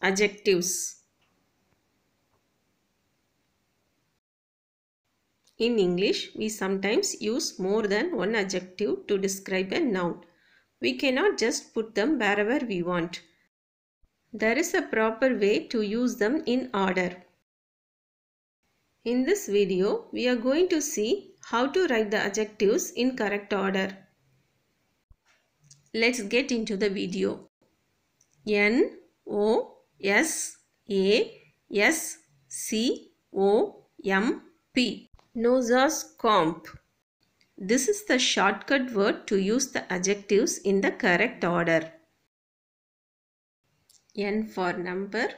Adjectives In English, we sometimes use more than one adjective to describe a noun. We cannot just put them wherever we want. There is a proper way to use them in order. In this video, we are going to see how to write the adjectives in correct order. Let's get into the video. N O S A S C O M P. Nosos comp. This is the shortcut word to use the adjectives in the correct order. N for number,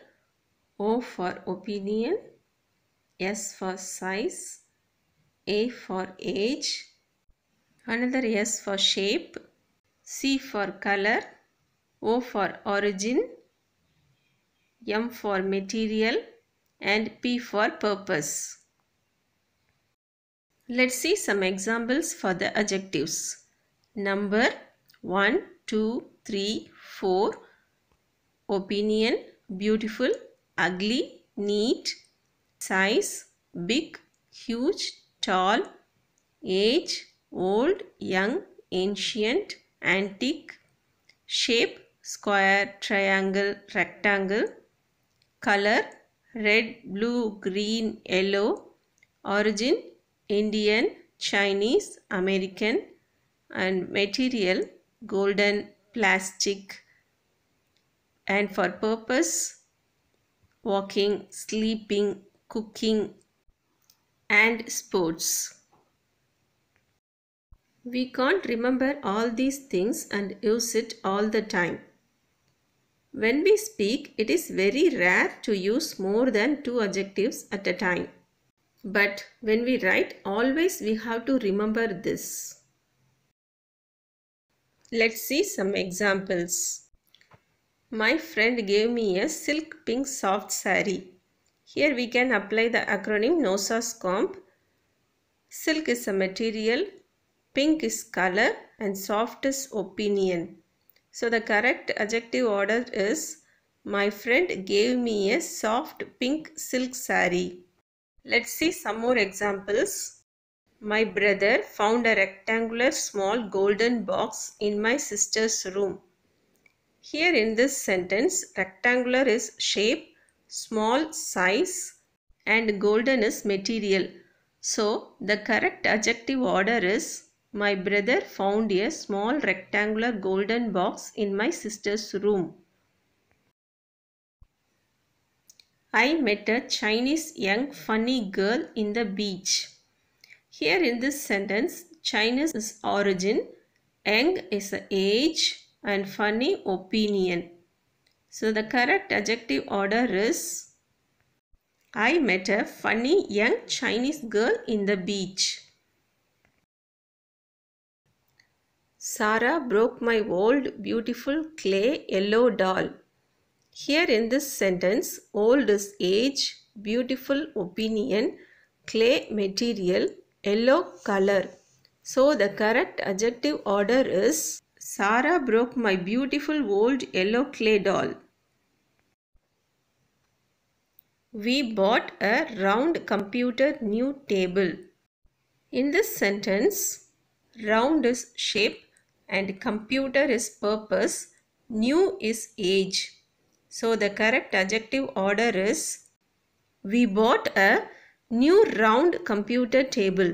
O for opinion, S for size, A for age, another S for shape, C for color, O for origin, M for material and P for purpose. Let's see some examples for the adjectives. Number 1, 2, 3, 4. Opinion, beautiful, ugly, neat. Size, big, huge, tall. Age, old, young, ancient antique shape square, triangle, rectangle, color red, blue, green, yellow, origin Indian, Chinese, American and material golden, plastic and for purpose walking, sleeping, cooking and sports. We can't remember all these things and use it all the time. When we speak, it is very rare to use more than two adjectives at a time. But when we write, always we have to remember this. Let's see some examples. My friend gave me a silk pink soft sari. Here we can apply the acronym NOSAS COMP. Silk is a material, Pink is color and soft is opinion. So the correct adjective order is My friend gave me a soft pink silk saree. Let's see some more examples. My brother found a rectangular small golden box in my sister's room. Here in this sentence, rectangular is shape, small size and golden is material. So the correct adjective order is my brother found a small rectangular golden box in my sister's room. I met a Chinese young funny girl in the beach. Here in this sentence, Chinese is origin, young is age and funny opinion. So the correct adjective order is I met a funny young Chinese girl in the beach. Sarah broke my old beautiful clay yellow doll. Here in this sentence, old is age, beautiful opinion, clay material, yellow color. So the correct adjective order is Sarah broke my beautiful old yellow clay doll. We bought a round computer new table. In this sentence, round is shape and computer is purpose, new is age. So the correct adjective order is we bought a new round computer table.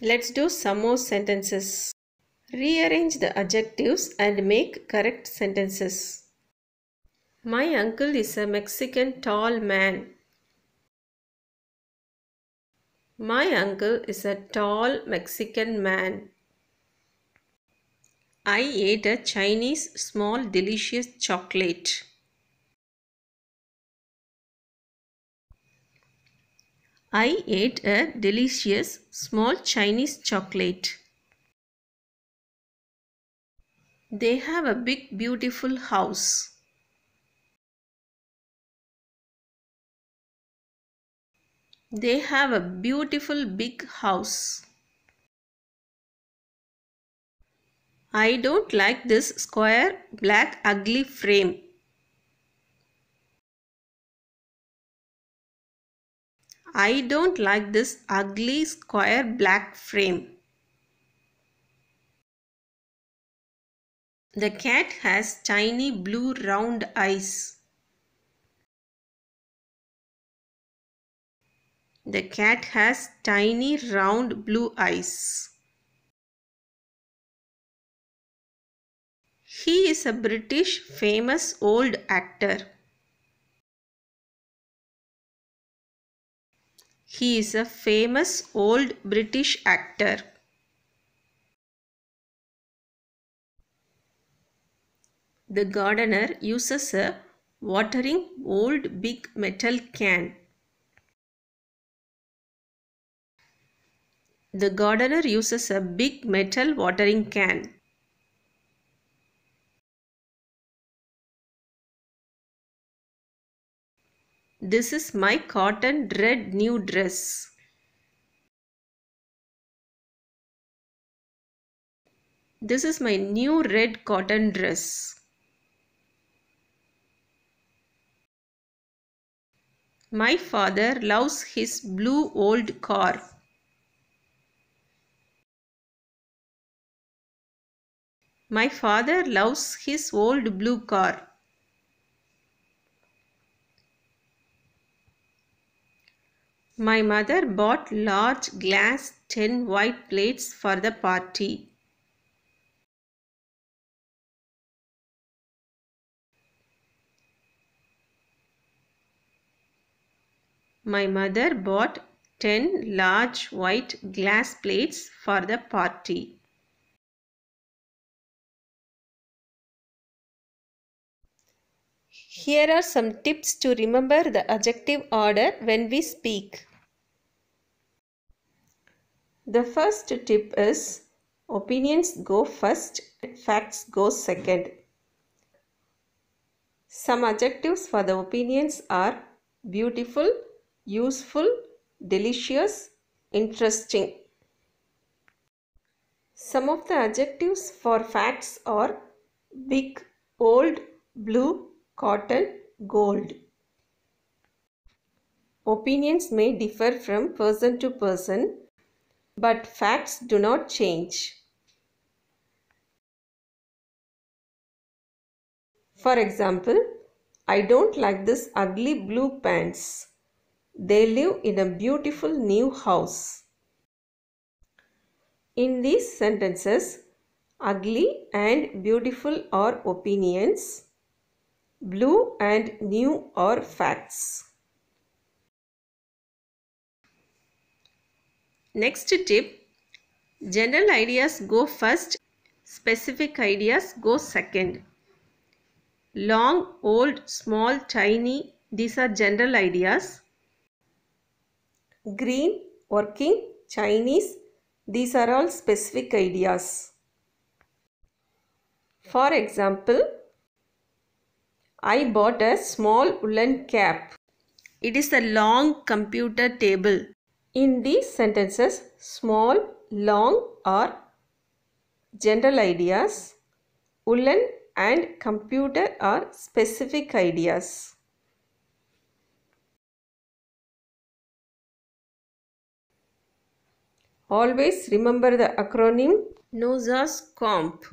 Let's do some more sentences. Rearrange the adjectives and make correct sentences. My uncle is a Mexican tall man. My uncle is a tall Mexican man. I ate a Chinese small delicious chocolate. I ate a delicious small Chinese chocolate. They have a big beautiful house. They have a beautiful big house. I don't like this square black ugly frame. I don't like this ugly square black frame. The cat has tiny blue round eyes. The cat has tiny round blue eyes. He is a British famous old actor. He is a famous old British actor. The gardener uses a watering old big metal can. The gardener uses a big metal watering can. This is my cotton red new dress. This is my new red cotton dress. My father loves his blue old car. My father loves his old blue car. My mother bought large glass tin white plates for the party. My mother bought 10 large white glass plates for the party. Here are some tips to remember the adjective order when we speak. The first tip is opinions go first, facts go second. Some adjectives for the opinions are beautiful, useful, delicious, interesting. Some of the adjectives for facts are big, old, blue, cotton, gold. Opinions may differ from person to person, but facts do not change. For example, I don't like this ugly blue pants. They live in a beautiful new house. In these sentences, ugly and beautiful are opinions blue and new are facts. Next tip, general ideas go first, specific ideas go second. Long, old, small, tiny, these are general ideas. Green, working, Chinese, these are all specific ideas. For example, I bought a small woolen cap. It is a long computer table. In these sentences, small, long are general ideas. Woolen and computer are specific ideas. Always remember the acronym NOSAS COMP.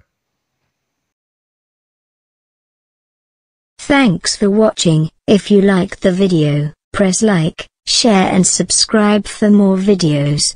Thanks for watching. If you like the video, press like, share and subscribe for more videos.